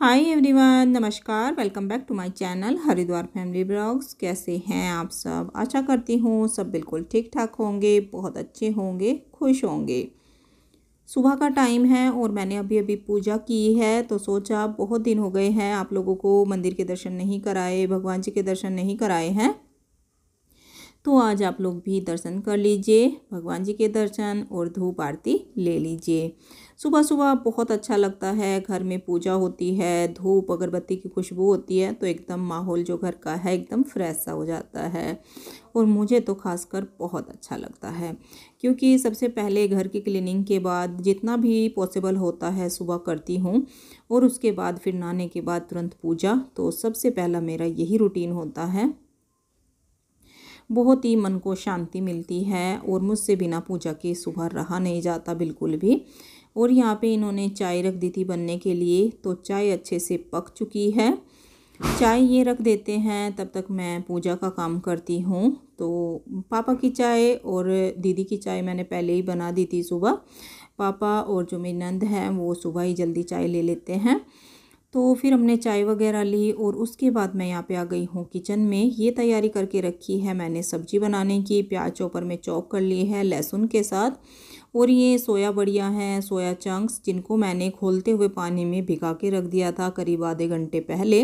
हाय everyone नमस्कार welcome back to my channel Haridwar family blogs कैसे हैं आप सब आशा करती हूँ सब बिल्कुल ठीक ठाक होंगे बहुत अच्छे होंगे खुश होंगे सुबह का टाइम है और मैंने अभी अभी पूजा की है तो सोचा बहुत दिन हो गए हैं आप लोगों को मंदिर के दर्शन नहीं कराए भगवान जी के दर्शन नहीं कराए हैं तो आज आप लोग भी दर्शन कर लीजिए भगवान जी के दर्शन और धूप आरती ले लीजिए सुबह सुबह बहुत अच्छा लगता है घर में पूजा होती है धूप अगरबत्ती की खुशबू होती है तो एकदम माहौल जो घर का है एकदम फ्रेश सा हो जाता है और मुझे तो खासकर बहुत अच्छा लगता है क्योंकि सबसे पहले घर की क्लीनिंग के बाद जितना भी पॉसिबल होता है सुबह करती हूँ और उसके बाद फिर नहाने के बाद तुरंत पूजा तो सबसे पहला मेरा यही रूटीन होता है बहुत ही मन को शांति मिलती है और मुझसे बिना पूजा के सुबह रहा नहीं जाता बिल्कुल भी और यहाँ पे इन्होंने चाय रख दी थी बनने के लिए तो चाय अच्छे से पक चुकी है चाय ये रख देते हैं तब तक मैं पूजा का काम करती हूँ तो पापा की चाय और दीदी की चाय मैंने पहले ही बना दी थी सुबह पापा और जो मेरी नंद हैं वो सुबह ही जल्दी चाय ले लेते हैं तो फिर हमने चाय वगैरह ली और उसके बाद मैं यहाँ पे आ गई हूँ किचन में ये तैयारी करके रखी है मैंने सब्जी बनाने की प्याज चौपर में चॉप कर ली है लहसुन के साथ और ये सोया बढ़िया है सोया चंक्स जिनको मैंने खोलते हुए पानी में भिगा के रख दिया था करीब आधे घंटे पहले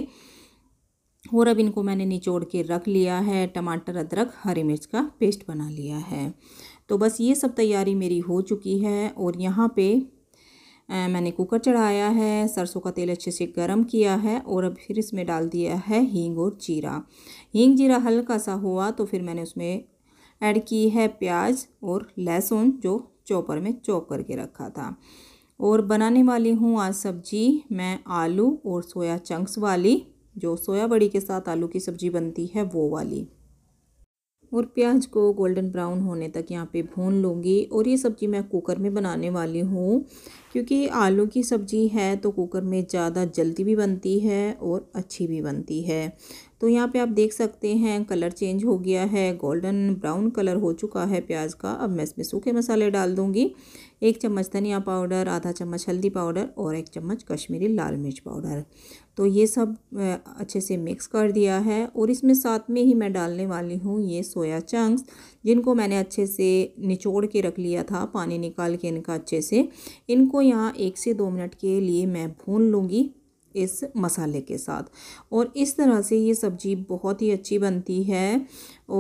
और अब इनको मैंने निचोड़ के रख लिया है टमाटर अदरक हरी मिर्च का पेस्ट बना लिया है तो बस ये सब तैयारी मेरी हो चुकी है और यहाँ पे मैंने कुकर चढ़ाया है सरसों का तेल अच्छे से गर्म किया है और अब फिर इसमें डाल दिया है हींग और जीरा हींग जीरा हल्का सा हुआ तो फिर मैंने उसमें ऐड की है प्याज और लहसुन जो चॉपर में चॉप करके रखा था और बनाने वाली हूँ आज सब्जी मैं आलू और सोया चंक्स वाली जो सोया बड़ी के साथ आलू की सब्जी बनती है वो वाली और प्याज को गोल्डन ब्राउन होने तक यहाँ पे भून लूँगी और ये सब्ज़ी मैं कुकर में बनाने वाली हूँ क्योंकि आलू की सब्ज़ी है तो कुकर में ज़्यादा जल्दी भी बनती है और अच्छी भी बनती है तो यहाँ पे आप देख सकते हैं कलर चेंज हो गया है गोल्डन ब्राउन कलर हो चुका है प्याज का अब मैं इसमें सूखे मसाले डाल दूँगी एक चम्मच धनिया पाउडर आधा चम्मच हल्दी पाउडर और एक चम्मच कश्मीरी लाल मिर्च पाउडर तो ये सब अच्छे से मिक्स कर दिया है और इसमें साथ में ही मैं डालने वाली हूँ ये सोया चंक्स जिनको मैंने अच्छे से निचोड़ के रख लिया था पानी निकाल के इनका अच्छे से इनको यहाँ एक से दो मिनट के लिए मैं भून लूँगी इस मसाले के साथ और इस तरह से ये सब्ज़ी बहुत ही अच्छी बनती है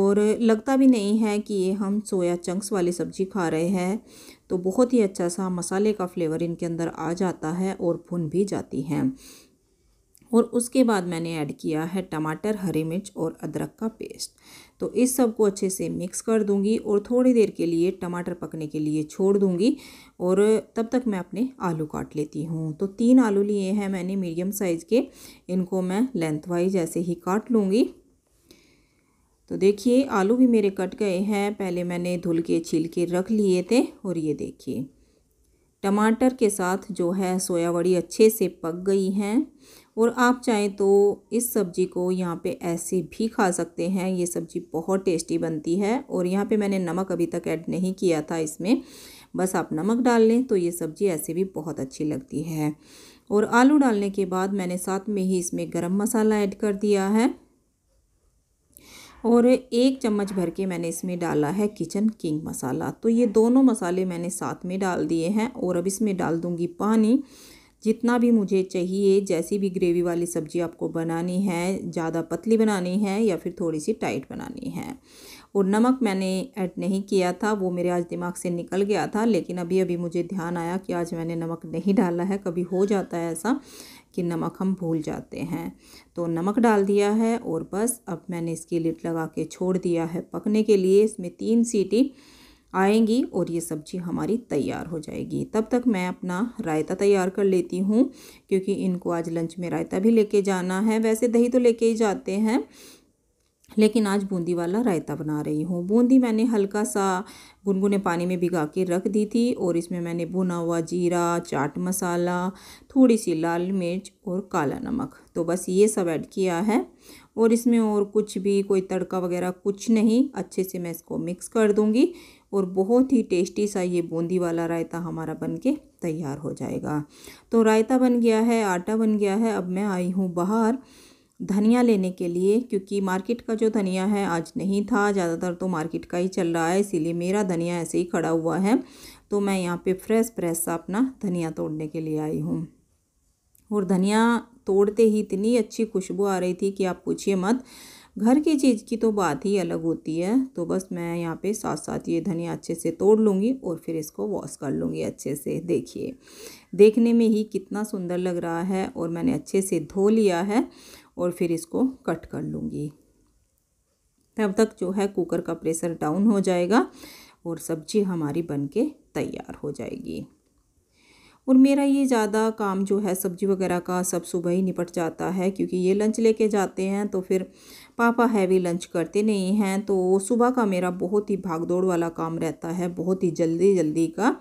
और लगता भी नहीं है कि ये हम सोया चंक्स वाली सब्ज़ी खा रहे हैं तो बहुत ही अच्छा सा मसाले का फ्लेवर इनके अंदर आ जाता है और भुन भी जाती हैं और उसके बाद मैंने ऐड किया है टमाटर हरी मिर्च और अदरक का पेस्ट तो इस सब को अच्छे से मिक्स कर दूंगी और थोड़ी देर के लिए टमाटर पकने के लिए छोड़ दूंगी और तब तक मैं अपने आलू काट लेती हूँ तो तीन आलू लिए हैं मैंने मीडियम साइज़ के इनको मैं लेंथ वाइज ऐसे ही काट लूँगी तो देखिए आलू भी मेरे कट गए हैं पहले मैंने धुल के छील के रख लिए थे और ये देखिए टमाटर के साथ जो है सोया बड़ी अच्छे से पक गई हैं और आप चाहें तो इस सब्ज़ी को यहाँ पे ऐसे भी खा सकते हैं ये सब्ज़ी बहुत टेस्टी बनती है और यहाँ पे मैंने नमक अभी तक ऐड नहीं किया था इसमें बस आप नमक डाल लें तो ये सब्ज़ी ऐसे भी बहुत अच्छी लगती है और आलू डालने के बाद मैंने साथ में ही इसमें गर्म मसाला ऐड कर दिया है और एक चम्मच भर के मैंने इसमें डाला है किचन किंग मसाला तो ये दोनों मसाले मैंने साथ में डाल दिए हैं और अब इसमें डाल दूँगी पानी जितना भी मुझे चाहिए जैसी भी ग्रेवी वाली सब्ज़ी आपको बनानी है ज़्यादा पतली बनानी है या फिर थोड़ी सी टाइट बनानी है और नमक मैंने ऐड नहीं किया था वो मेरे आज दिमाग से निकल गया था लेकिन अभी अभी मुझे ध्यान आया कि आज मैंने नमक नहीं डाला है कभी हो जाता है ऐसा कि नमक हम भूल जाते हैं तो नमक डाल दिया है और बस अब मैंने इसकी लिट लगा के छोड़ दिया है पकने के लिए इसमें तीन सीटी आएंगी और ये सब्ज़ी हमारी तैयार हो जाएगी तब तक मैं अपना रायता तैयार कर लेती हूँ क्योंकि इनको आज लंच में रायता भी लेके जाना है वैसे दही तो लेके ही जाते हैं लेकिन आज बूंदी वाला रायता बना रही हूँ बूंदी मैंने हल्का सा गुनगुने पानी में भिगा के रख दी थी और इसमें मैंने भुना हुआ जीरा चाट मसाला थोड़ी सी लाल मिर्च और काला नमक तो बस ये सब ऐड किया है और इसमें और कुछ भी कोई तड़का वगैरह कुछ नहीं अच्छे से मैं इसको मिक्स कर दूँगी और बहुत ही टेस्टी सा ये बूंदी वाला रायता हमारा बन के तैयार हो जाएगा तो रायता बन गया है आटा बन गया है अब मैं आई हूँ बाहर धनिया लेने के लिए क्योंकि मार्केट का जो धनिया है आज नहीं था ज़्यादातर तो मार्केट का ही चल रहा है इसीलिए मेरा धनिया ऐसे ही खड़ा हुआ है तो मैं यहाँ पे फ्रेश फ्रेश सा अपना धनिया तोड़ने के लिए आई हूँ और धनिया तोड़ते ही इतनी अच्छी खुशबू आ रही थी कि आप पूछिए मत घर की चीज़ की तो बात ही अलग होती है तो बस मैं यहाँ पे साथ साथ ये धनिया अच्छे से तोड़ लूँगी और फिर इसको वॉश कर लूँगी अच्छे से देखिए देखने में ही कितना सुंदर लग रहा है और मैंने अच्छे से धो लिया है और फिर इसको कट कर लूँगी तब तक जो है कुकर का प्रेशर डाउन हो जाएगा और सब्जी हमारी बन के तैयार हो जाएगी और मेरा ये ज़्यादा काम जो है सब्जी वगैरह का सब सुबह ही निपट जाता है क्योंकि ये लंच लेके जाते हैं तो फिर पापा हैवी लंच करते नहीं हैं तो सुबह का मेरा बहुत ही भागदौड़ वाला काम रहता है बहुत ही जल्दी जल्दी का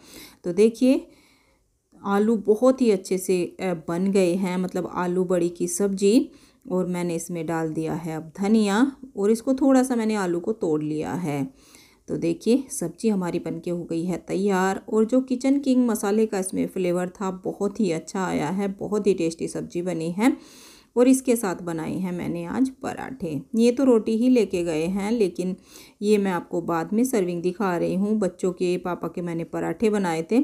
तो देखिए आलू बहुत ही अच्छे से बन गए हैं मतलब आलू बड़ी की सब्ज़ी और मैंने इसमें डाल दिया है अब धनिया और इसको थोड़ा सा मैंने आलू को तोड़ लिया है तो देखिए सब्जी हमारी बनके हो गई है तैयार और जो किचन किंग मसाले का इसमें फ्लेवर था बहुत ही अच्छा आया है बहुत ही टेस्टी सब्जी बनी है और इसके साथ बनाए हैं मैंने आज पराठे ये तो रोटी ही लेके गए हैं लेकिन ये मैं आपको बाद में सर्विंग दिखा रही हूँ बच्चों के पापा के मैंने पराठे बनाए थे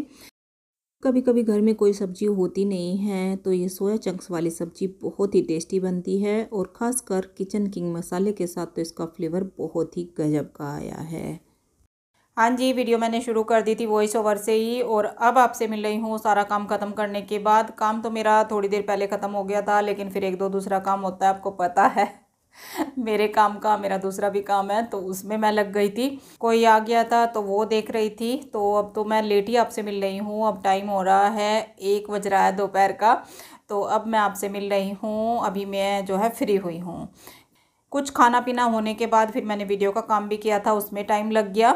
कभी कभी घर में कोई सब्जी होती नहीं है तो ये सोया चंक्स वाली सब्जी बहुत ही टेस्टी बनती है और ख़ासकर किचन किंग मसाले के साथ तो इसका फ्लेवर बहुत ही गजब का आया है हाँ जी वीडियो मैंने शुरू कर दी थी वॉइस ओवर से ही और अब आपसे मिल रही हूँ सारा काम ख़त्म करने के बाद काम तो मेरा थोड़ी देर पहले ख़त्म हो गया था लेकिन फिर एक दो दूसरा काम होता है आपको पता है मेरे काम का मेरा दूसरा भी काम है तो उसमें मैं लग गई थी कोई आ गया था तो वो देख रही थी तो अब तो मैं लेट ही आपसे मिल रही हूँ अब टाइम हो रहा है एक बज रहा है दोपहर का तो अब मैं आपसे मिल रही हूँ अभी मैं जो है फ्री हुई हूँ कुछ खाना पीना होने के बाद फिर मैंने वीडियो का काम भी किया था उसमें टाइम लग गया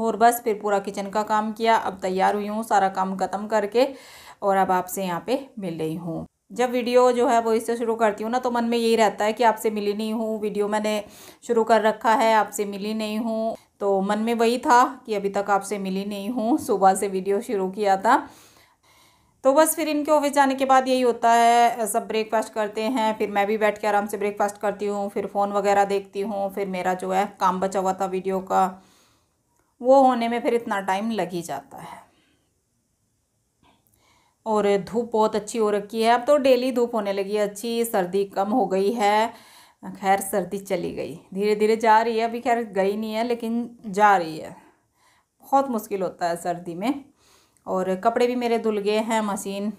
और बस फिर पूरा किचन का काम किया अब तैयार हुई हूँ सारा काम ख़त्म करके और अब आपसे यहाँ पे मिल रही हूँ जब वीडियो जो है वो इससे शुरू करती हूँ ना तो मन में यही रहता है कि आपसे मिली नहीं हूँ वीडियो मैंने शुरू कर रखा है आपसे मिली नहीं हूँ तो मन में वही था कि अभी तक आपसे मिली नहीं हूँ सुबह से वीडियो शुरू किया था तो बस फिर इनके ऑफिस जाने के बाद यही होता है सब ब्रेकफास्ट करते हैं फिर मैं भी बैठ के आराम से ब्रेकफास्ट करती हूँ फिर फ़ोन वगैरह देखती हूँ फिर मेरा जो है काम बचा हुआ था वीडियो का वो होने में फिर इतना टाइम लग ही जाता है और धूप बहुत अच्छी हो रखी है अब तो डेली धूप होने लगी है अच्छी सर्दी कम हो गई है खैर सर्दी चली गई धीरे धीरे जा रही है अभी खैर गई नहीं है लेकिन जा रही है बहुत मुश्किल होता है सर्दी में और कपड़े भी मेरे धुल गए हैं मशीन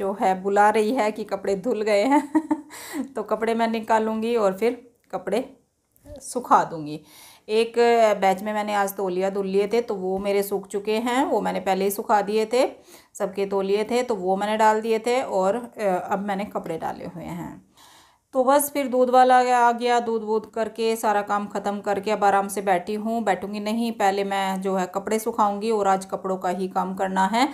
जो है बुला रही है कि कपड़े धुल गए हैं तो कपड़े मैं निकालूंगी और फिर कपड़े सुखा दूँगी एक बैच में मैंने आज तोलिया धुल लिए थे तो वो मेरे सूख चुके हैं वो मैंने पहले ही सुखा दिए थे सबके तोलिए थे तो वो मैंने डाल दिए थे और अब मैंने कपड़े डाले हुए हैं तो बस फिर दूध वाला आ गया दूध वूध करके सारा काम ख़त्म करके अब आराम से बैठी हूँ बैठूंगी नहीं पहले मैं जो है कपड़े सुखाऊंगी और आज कपड़ों का ही काम करना है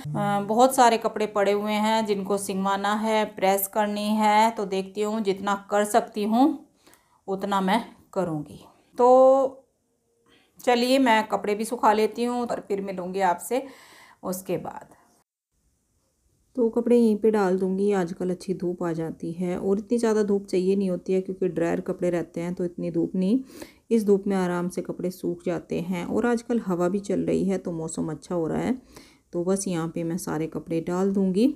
बहुत सारे कपड़े पड़े हुए हैं जिनको सिंगवाना है प्रेस करनी है तो देखती हूँ जितना कर सकती हूँ उतना मैं करूँगी तो चलिए मैं कपड़े भी सुखा लेती हूँ और फिर मिलूँगी आपसे उसके बाद तो कपड़े यहीं पे डाल दूँगी आजकल अच्छी धूप आ जाती है और इतनी ज़्यादा धूप चाहिए नहीं होती है क्योंकि ड्रायर कपड़े रहते हैं तो इतनी धूप नहीं इस धूप में आराम से कपड़े सूख जाते हैं और आजकल हवा भी चल रही है तो मौसम अच्छा हो रहा है तो बस यहाँ पे मैं सारे कपड़े डाल दूँगी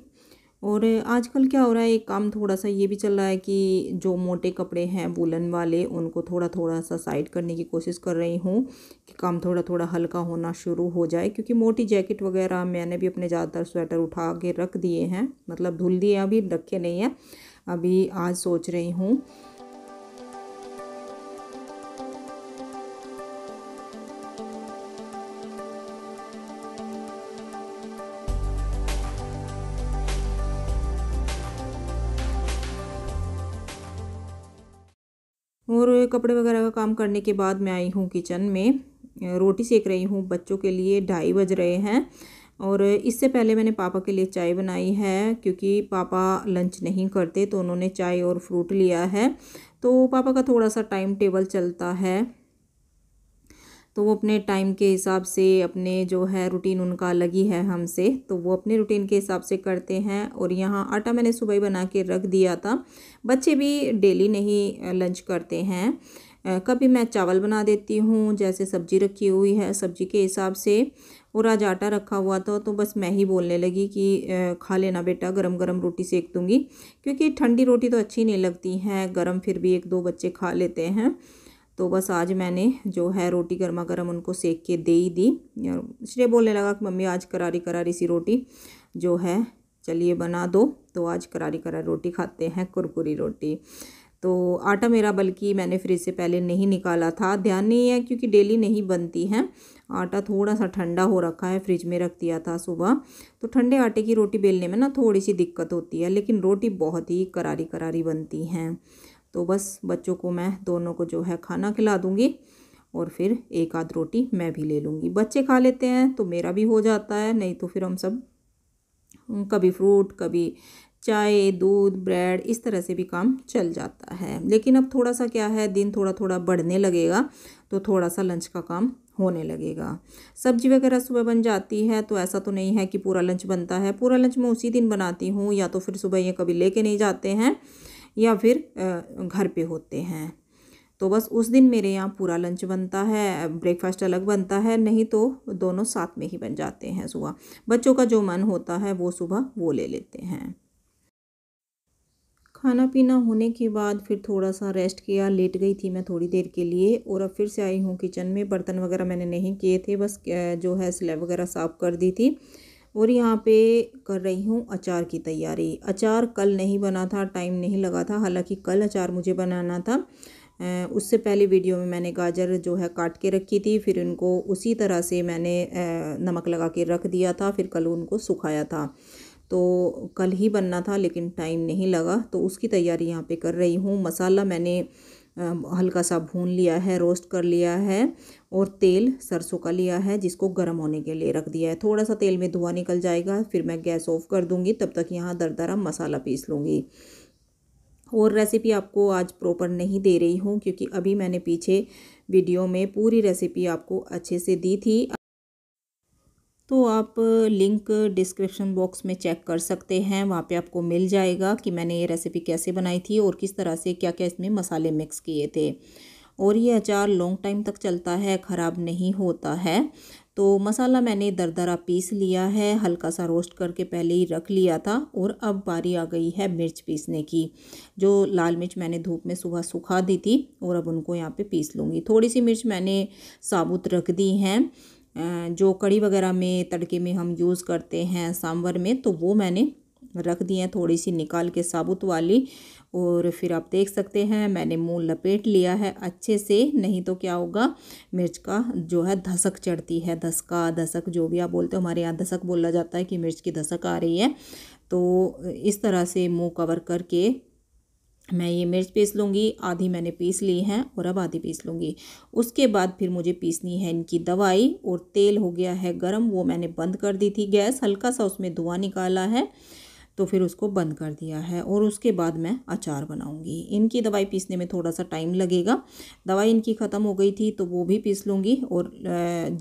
और आजकल क्या हो रहा है एक काम थोड़ा सा ये भी चल रहा है कि जो मोटे कपड़े हैं वुलन वाले उनको थोड़ा थोड़ा सा साइड करने की कोशिश कर रही हूँ कि काम थोड़ा थोड़ा हल्का होना शुरू हो जाए क्योंकि मोटी जैकेट वगैरह मैंने भी अपने ज़्यादातर स्वेटर उठा के रख दिए हैं मतलब धुल दिए अभी रखे नहीं हैं अभी आज सोच रही हूँ कपड़े वगैरह का काम करने के बाद मैं आई हूँ किचन में रोटी सेक रही हूँ बच्चों के लिए ढाई बज रहे हैं और इससे पहले मैंने पापा के लिए चाय बनाई है क्योंकि पापा लंच नहीं करते तो उन्होंने चाय और फ्रूट लिया है तो पापा का थोड़ा सा टाइम टेबल चलता है तो वो अपने टाइम के हिसाब से अपने जो है रूटीन उनका अलग ही है हमसे तो वो अपने रूटीन के हिसाब से करते हैं और यहाँ आटा मैंने सुबह ही बना के रख दिया था बच्चे भी डेली नहीं लंच करते हैं कभी मैं चावल बना देती हूँ जैसे सब्जी रखी हुई है सब्जी के हिसाब से और आज आटा रखा हुआ था तो बस मैं ही बोलने लगी कि खा लेना बेटा गरम गरम रोटी सेक दूँगी क्योंकि ठंडी रोटी तो अच्छी नहीं लगती है गरम फिर भी एक दो बच्चे खा लेते हैं तो बस आज मैंने जो है रोटी गर्मा गर्म उनको सेक के दे ही दी और श्रेय बोलने लगा कि मम्मी आज करारी करारी सी रोटी जो है चलिए बना दो तो आज करारी करारी रोटी खाते हैं कुरकुरी रोटी तो आटा मेरा बल्कि मैंने फ्रिज से पहले नहीं निकाला था ध्यान नहीं है क्योंकि डेली नहीं बनती हैं आटा थोड़ा सा ठंडा हो रखा है फ्रिज में रख दिया था सुबह तो ठंडे आटे की रोटी बेलने में ना थोड़ी सी दिक्कत होती है लेकिन रोटी बहुत ही करारी करारी बनती हैं तो बस बच्चों को मैं दोनों को जो है खाना खिला दूँगी और फिर एक आध रोटी मैं भी ले लूँगी बच्चे खा लेते हैं तो मेरा भी हो जाता है नहीं तो फिर हम सब कभी फ्रूट कभी चाय दूध ब्रेड इस तरह से भी काम चल जाता है लेकिन अब थोड़ा सा क्या है दिन थोड़ा थोड़ा बढ़ने लगेगा तो थोड़ा सा लंच का काम होने लगेगा सब्जी वगैरह सुबह बन जाती है तो ऐसा तो नहीं है कि पूरा लंच बनता है पूरा लंच मैं उसी दिन बनाती हूँ या तो फिर सुबह ये कभी लेके नहीं जाते हैं या फिर घर पे होते हैं तो बस उस दिन मेरे यहाँ पूरा लंच बनता है ब्रेकफास्ट अलग बनता है नहीं तो दोनों साथ में ही बन जाते हैं सुबह बच्चों का जो मन होता है वो सुबह वो ले लेते हैं खाना पीना होने के बाद फिर थोड़ा सा रेस्ट किया लेट गई थी मैं थोड़ी देर के लिए और अब फिर से आई हूँ किचन में बर्तन वगैरह मैंने नहीं किए थे बस जो है स्लैब वगैरह साफ़ कर दी थी और यहाँ पे कर रही हूँ अचार की तैयारी अचार कल नहीं बना था टाइम नहीं लगा था हालांकि कल अचार मुझे बनाना था उससे पहले वीडियो में मैंने गाजर जो है काट के रखी थी फिर उनको उसी तरह से मैंने नमक लगा के रख दिया था फिर कल उनको सुखाया था तो कल ही बनना था लेकिन टाइम नहीं लगा तो उसकी तैयारी यहाँ पे कर रही हूँ मसाला मैंने हल्का सा भून लिया है रोस्ट कर लिया है और तेल सरसों का लिया है जिसको गर्म होने के लिए रख दिया है थोड़ा सा तेल में धुआं निकल जाएगा फिर मैं गैस ऑफ कर दूँगी तब तक यहाँ दरदरा मसाला पीस लूँगी और रेसिपी आपको आज प्रॉपर नहीं दे रही हूँ क्योंकि अभी मैंने पीछे वीडियो में पूरी रेसिपी आपको अच्छे से दी थी तो आप लिंक डिस्क्रिप्शन बॉक्स में चेक कर सकते हैं वहाँ पे आपको मिल जाएगा कि मैंने ये रेसिपी कैसे बनाई थी और किस तरह से क्या क्या इसमें मसाले मिक्स किए थे और ये अचार लॉन्ग टाइम तक चलता है ख़राब नहीं होता है तो मसाला मैंने दरदरा पीस लिया है हल्का सा रोस्ट करके पहले ही रख लिया था और अब बारी आ गई है मिर्च पीसने की जो लाल मिर्च मैंने धूप में सुबह सुखा दी थी और अब उनको यहाँ पे पीस लूँगी थोड़ी सी मिर्च मैंने साबुत रख दी हैं जो कड़ी वगैरह में तड़के में हम यूज़ करते हैं सांभर में तो वो मैंने रख दिए हैं थोड़ी सी निकाल के साबुत वाली और फिर आप देख सकते हैं मैंने मुंह लपेट लिया है अच्छे से नहीं तो क्या होगा मिर्च का जो है धसक चढ़ती है धसका धसक जो भी आप बोलते हो हमारे यहाँ धसक बोला जाता है कि मिर्च की धसक आ रही है तो इस तरह से मुंह कवर करके मैं ये मिर्च पीस लूँगी आधी मैंने पीस ली है और अब आधी पीस लूँगी उसके बाद फिर मुझे पीसनी है इनकी दवाई और तेल हो गया है गरम वो मैंने बंद कर दी थी गैस हल्का सा उसमें धुआं निकाला है तो फिर उसको बंद कर दिया है और उसके बाद मैं अचार बनाऊँगी इनकी दवाई पीसने में थोड़ा सा टाइम लगेगा दवाई इनकी ख़त्म हो गई थी तो वो भी पीस लूँगी और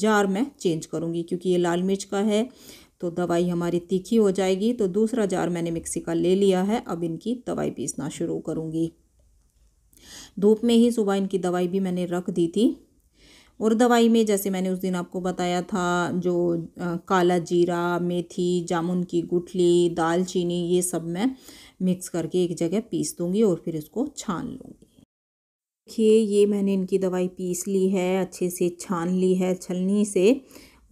जार मैं चेंज करूँगी क्योंकि ये लाल मिर्च का है तो दवाई हमारी तीखी हो जाएगी तो दूसरा जार मैंने मिक्सी का ले लिया है अब इनकी दवाई पीसना शुरू करूँगी धूप में ही सुबह इनकी दवाई भी मैंने रख दी थी और दवाई में जैसे मैंने उस दिन आपको बताया था जो काला जीरा मेथी जामुन की गुठली दालचीनी ये सब मैं मिक्स करके एक जगह पीस दूँगी और फिर इसको छान लूँगी देखिए ये मैंने इनकी दवाई पीस ली है अच्छे से छान ली है छलनी से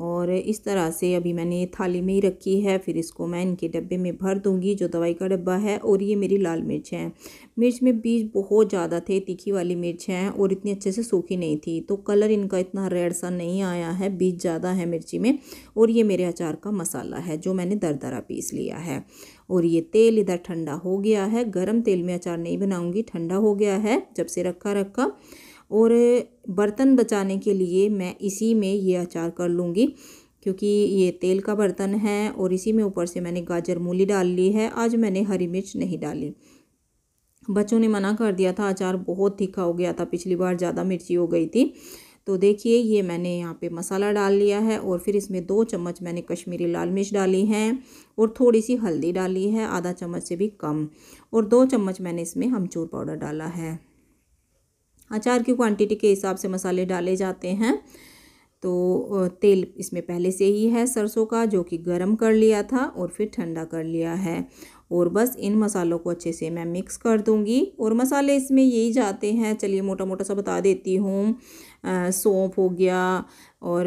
और इस तरह से अभी मैंने ये थाली में ही रखी है फिर इसको मैं इनके डब्बे में भर दूंगी जो दवाई का डब्बा है और ये मेरी लाल मिर्च है मिर्च में बीज बहुत ज़्यादा थे तीखी वाली मिर्च हैं और इतनी अच्छे से सूखी नहीं थी तो कलर इनका इतना रेड सा नहीं आया है बीज ज़्यादा है मिर्ची में और ये मेरे अचार का मसाला है जो मैंने दर दरा पीस लिया है और ये तेल इधर ठंडा हो गया है गर्म तेल में अचार नहीं बनाऊँगी ठंडा हो गया है जब से रखा रखा और बर्तन बचाने के लिए मैं इसी में ये अचार कर लूँगी क्योंकि ये तेल का बर्तन है और इसी में ऊपर से मैंने गाजर मूली डाल ली है आज मैंने हरी मिर्च नहीं डाली बच्चों ने मना कर दिया था अचार बहुत तीखा हो गया था पिछली बार ज़्यादा मिर्ची हो गई थी तो देखिए ये मैंने यहाँ पे मसाला डाल लिया है और फिर इसमें दो चम्मच मैंने कश्मीरी लाल मिर्च डाली है और थोड़ी सी हल्दी डाली है आधा चम्मच से भी कम और दो चम्मच मैंने इसमें अमचूर पाउडर डाला है अचार की क्वांटिटी के हिसाब से मसाले डाले जाते हैं तो तेल इसमें पहले से ही है सरसों का जो कि गर्म कर लिया था और फिर ठंडा कर लिया है और बस इन मसालों को अच्छे से मैं मिक्स कर दूंगी और मसाले इसमें यही जाते हैं चलिए मोटा मोटा सा बता देती हूँ सौंफ हो गया और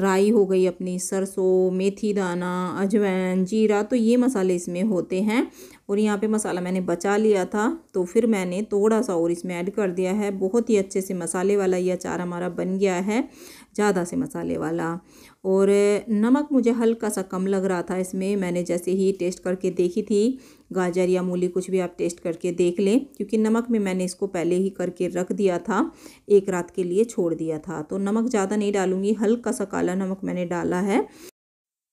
राई हो गई अपनी सरसों मेथी दाना अजवैन जीरा तो ये मसाले इसमें होते हैं और यहाँ पे मसाला मैंने बचा लिया था तो फिर मैंने थोड़ा सा और इसमें ऐड कर दिया है बहुत ही अच्छे से मसाले वाला ये अचार हमारा बन गया है ज़्यादा से मसाले वाला और नमक मुझे हल्का सा कम लग रहा था इसमें मैंने जैसे ही टेस्ट करके देखी थी गाजर या मूली कुछ भी आप टेस्ट करके देख लें क्योंकि नमक में मैंने इसको पहले ही करके रख दिया था एक रात के लिए छोड़ दिया था तो नमक ज़्यादा नहीं डालूँगी हल्का सा काला नमक मैंने डाला है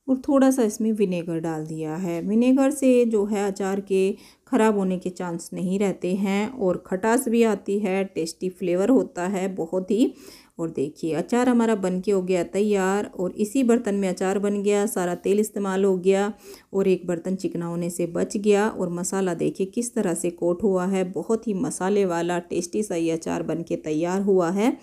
और थोड़ा सा इसमें विनेगर डाल दिया है विनेगर से जो है अचार के ख़राब होने के चांस नहीं रहते हैं और खटास भी आती है टेस्टी फ्लेवर होता है बहुत ही और देखिए अचार हमारा बन के हो गया तैयार और इसी बर्तन में अचार बन गया सारा तेल इस्तेमाल हो गया और एक बर्तन चिकना होने से बच गया और मसाला देखिए किस तरह से कोट हुआ है बहुत ही मसाले वाला टेस्टी सा ये अचार बन के तैयार हुआ है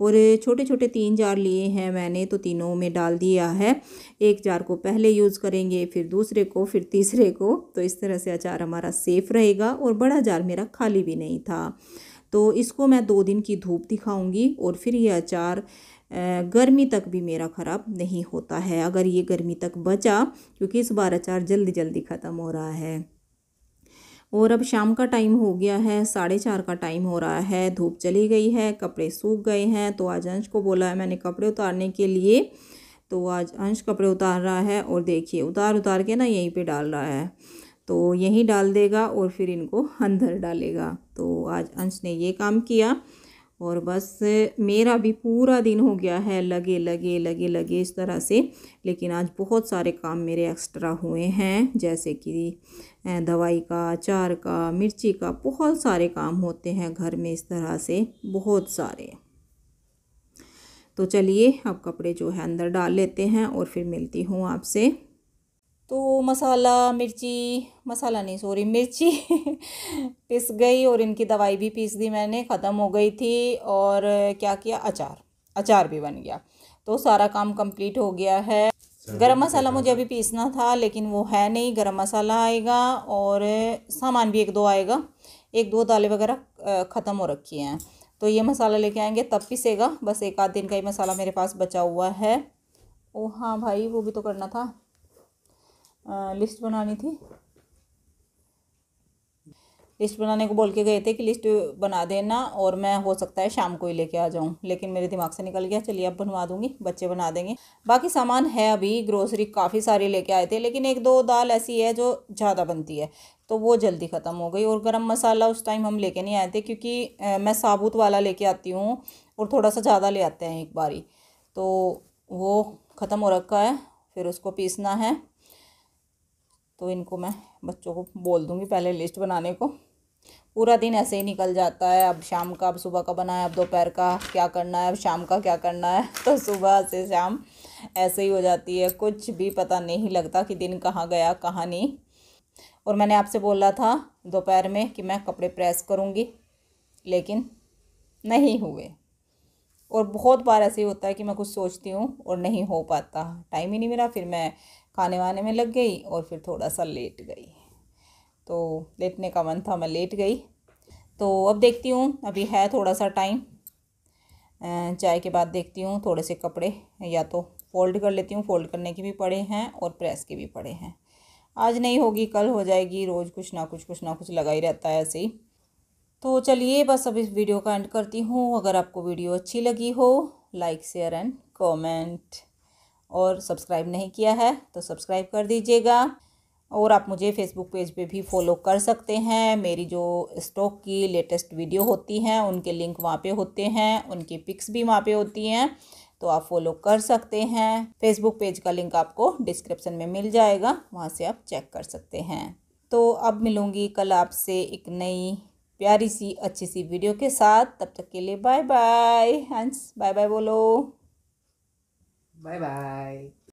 और छोटे छोटे तीन जार लिए हैं मैंने तो तीनों में डाल दिया है एक जार को पहले यूज़ करेंगे फिर दूसरे को फिर तीसरे को तो इस तरह से अचार हमारा सेफ़ रहेगा और बड़ा जार मेरा खाली भी नहीं था तो इसको मैं दो दिन की धूप दिखाऊंगी और फिर ये अचार गर्मी तक भी मेरा ख़राब नहीं होता है अगर ये गर्मी तक बचा क्योंकि इस बार अचार जल्दी जल्दी ख़त्म हो रहा है और अब शाम का टाइम हो गया है साढ़े चार का टाइम हो रहा है धूप चली गई है कपड़े सूख गए हैं तो आज अंश को बोला है मैंने कपड़े उतारने के लिए तो आज अंश कपड़े उतार रहा है और देखिए उतार उतार के ना यहीं पे डाल रहा है तो यहीं डाल देगा और फिर इनको अंदर डालेगा तो आज अंश ने ये काम किया और बस मेरा भी पूरा दिन हो गया है लगे लगे लगे लगे इस तरह से लेकिन आज बहुत सारे काम मेरे एक्स्ट्रा हुए हैं जैसे कि दवाई का अचार का मिर्ची का बहुत सारे काम होते हैं घर में इस तरह से बहुत सारे तो चलिए अब कपड़े जो है अंदर डाल लेते हैं और फिर मिलती हूँ आपसे तो मसाला मिर्ची मसाला नहीं सॉरी मिर्ची पिस गई और इनकी दवाई भी पीस दी मैंने ख़त्म हो गई थी और क्या किया अचार अचार भी बन गया तो सारा काम कंप्लीट हो गया है गरम मसाला मुझे अभी पीसना था लेकिन वो है नहीं गरम मसाला आएगा और सामान भी एक दो आएगा एक दो दालें वगैरह ख़त्म हो रखी हैं तो ये मसाला लेके आएंगे तब पीसेगा बस एक आध दिन का ही मसाला मेरे पास बचा हुआ है ओ हाँ भाई वो भी तो करना था लिस्ट बनानी थी लिस्ट बनाने को बोल के गए थे कि लिस्ट बना देना और मैं हो सकता है शाम को ही लेके आ जाऊँ लेकिन मेरे दिमाग से निकल गया चलिए अब बनवा दूँगी बच्चे बना देंगे बाकी सामान है अभी ग्रोसरी काफ़ी सारी लेके आए थे लेकिन एक दो दाल ऐसी है जो ज़्यादा बनती है तो वो जल्दी ख़त्म हो गई और गरम मसाला उस टाइम हम लेके नहीं आए थे क्योंकि मैं साबुत वाला लेके आती हूँ और थोड़ा सा ज़्यादा ले आते हैं एक बारी तो वो ख़त्म हो रखा है फिर उसको पीसना है तो इनको मैं बच्चों को बोल दूँगी पहले लिस्ट बनाने को पूरा दिन ऐसे ही निकल जाता है अब शाम का अब सुबह का बना है अब दोपहर का क्या करना है अब शाम का क्या करना है तो सुबह से शाम ऐसे ही हो जाती है कुछ भी पता नहीं लगता कि दिन कहाँ गया कहाँ नहीं और मैंने आपसे बोला था दोपहर में कि मैं कपड़े प्रेस करूँगी लेकिन नहीं हुए और बहुत बार ऐसे ही होता है कि मैं कुछ सोचती हूँ और नहीं हो पाता टाइम ही नहीं मिला फिर मैं खाने वाने में लग गई और फिर थोड़ा सा लेट गई तो लेटने का मन था मैं लेट गई तो अब देखती हूँ अभी है थोड़ा सा टाइम चाय के बाद देखती हूँ थोड़े से कपड़े या तो फ़ोल्ड कर लेती हूँ फ़ोल्ड करने के भी पड़े हैं और प्रेस के भी पड़े हैं आज नहीं होगी कल हो जाएगी रोज़ कुछ ना कुछ कुछ ना कुछ लगा ही रहता है ऐसे ही तो चलिए बस अब इस वीडियो का एंड करती हूँ अगर आपको वीडियो अच्छी लगी हो लाइक शेयर एंड कमेंट और सब्सक्राइब नहीं किया है तो सब्सक्राइब कर दीजिएगा और आप मुझे फेसबुक पेज पे भी फॉलो कर सकते हैं मेरी जो स्टॉक की लेटेस्ट वीडियो होती हैं उनके लिंक वहाँ पे होते हैं उनकी पिक्स भी वहाँ पे होती हैं तो आप फॉलो कर सकते हैं फेसबुक पेज का लिंक आपको डिस्क्रिप्शन में मिल जाएगा वहाँ से आप चेक कर सकते हैं तो अब मिलूँगी कल आपसे एक नई प्यारी सी अच्छी सी वीडियो के साथ तब तक के लिए bye bye Hans bye bye बोलो Bye bye.